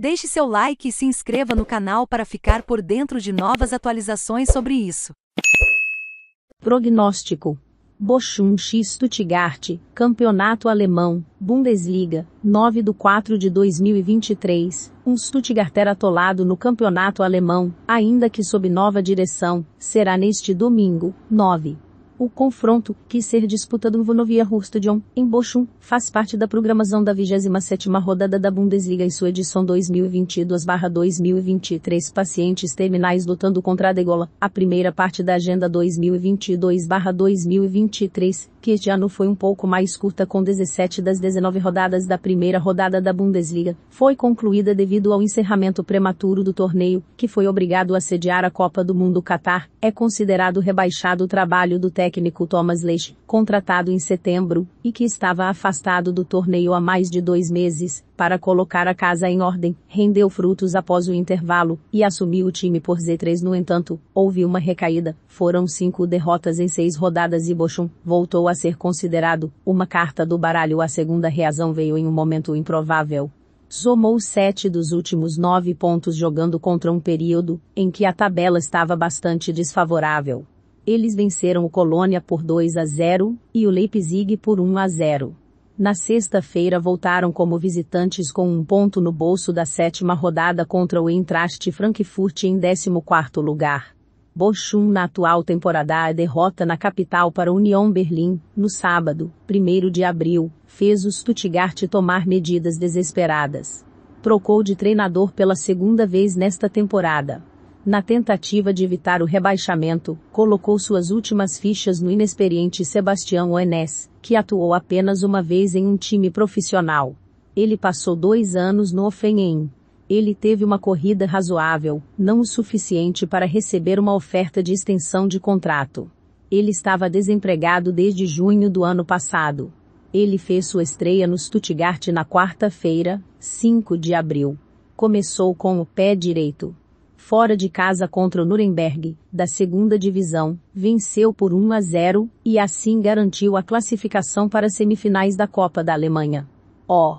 Deixe seu like e se inscreva no canal para ficar por dentro de novas atualizações sobre isso. Prognóstico: Bochum Stuttgart, Campeonato Alemão, Bundesliga, 9 de 4 de 2023. Um Stuttgarter atolado no Campeonato Alemão, ainda que sob nova direção, será neste domingo, 9. O confronto, que ser disputado no Vonovia Rustodion, em Bochum, faz parte da programação da 27ª rodada da Bundesliga e sua edição 2022-2023 pacientes terminais lutando contra a degola, a primeira parte da agenda 2022-2023, que este ano foi um pouco mais curta com 17 das 19 rodadas da primeira rodada da Bundesliga, foi concluída devido ao encerramento prematuro do torneio, que foi obrigado a sediar a Copa do Mundo Qatar, é considerado rebaixado o trabalho do técnico Thomas Leite, contratado em setembro, e que estava afastado do torneio há mais de dois meses, para colocar a casa em ordem, rendeu frutos após o intervalo, e assumiu o time por Z3 no entanto, houve uma recaída, foram cinco derrotas em seis rodadas e Bochum voltou a ser considerado uma carta do baralho. A segunda reação veio em um momento improvável. Somou sete dos últimos nove pontos jogando contra um período em que a tabela estava bastante desfavorável. Eles venceram o Colônia por 2 a 0 e o Leipzig por 1 a 0. Na sexta-feira voltaram como visitantes com um ponto no bolso da sétima rodada contra o Eintracht Frankfurt em 14 lugar. Bochum na atual temporada a derrota na capital para União Berlim, no sábado, 1 de abril, fez o Stuttgart tomar medidas desesperadas. Trocou de treinador pela segunda vez nesta temporada. Na tentativa de evitar o rebaixamento, colocou suas últimas fichas no inexperiente Sebastião Oenes, que atuou apenas uma vez em um time profissional. Ele passou dois anos no Offenheim, ele teve uma corrida razoável, não o suficiente para receber uma oferta de extensão de contrato. Ele estava desempregado desde junho do ano passado. Ele fez sua estreia no Stuttgart na quarta-feira, 5 de abril. Começou com o pé direito. Fora de casa contra o Nuremberg, da segunda divisão, venceu por 1 a 0 e assim garantiu a classificação para as semifinais da Copa da Alemanha. Ó! Oh